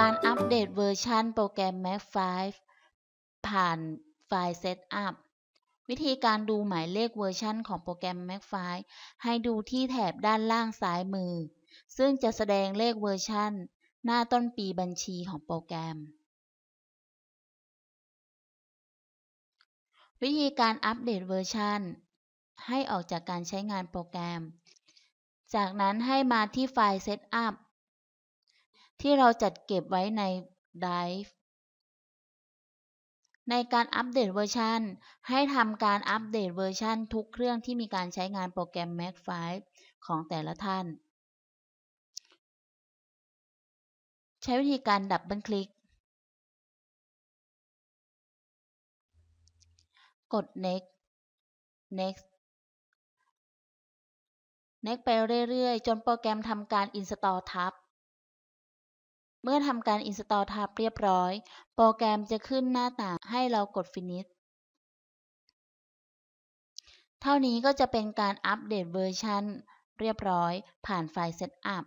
การอัปเดตเวอร์ชันโปรแกรม Mac 5 ผ่านไฟล์ Setup วิธีการดูหมายเลขเวอร์ชันของโปรแกรม Mac 5 ให้ดูที่แถบด้านล่างซ้ายมือ ซึ่งจะแสดงเลขเวอร์ชันหน้าต้นปีบัญชีของโปรแกรม วิธีการอัปเดตเวอร์ชันให้ออกจากการใช้งานโปรแกรม จากนั้นให้มาที่ไฟล์ Setup ที่เราจัดเก็บไว้ใน Drive ในการอัปเดตเวอร์ชันให้ทำการอัปเดตเวอร์ชันทุกเครื่องที่มีการใช้งานโปรแกรม Mac 5 ของแต่ละท่าน ใช้วิธีการดับเบิลคลิก กด next next next ไปเรื่อยๆ จนโปรแกรมทำการ install ทับเมื่อทำการ Install Tab เรียบร้อย โปรแกรมจะขึ้นหน้าต่างให้เรากด Finish เท่านี้ก็จะเป็นการอัปเดตเวอร์ชันเรียบร้อยผ่านไฟล์ Setup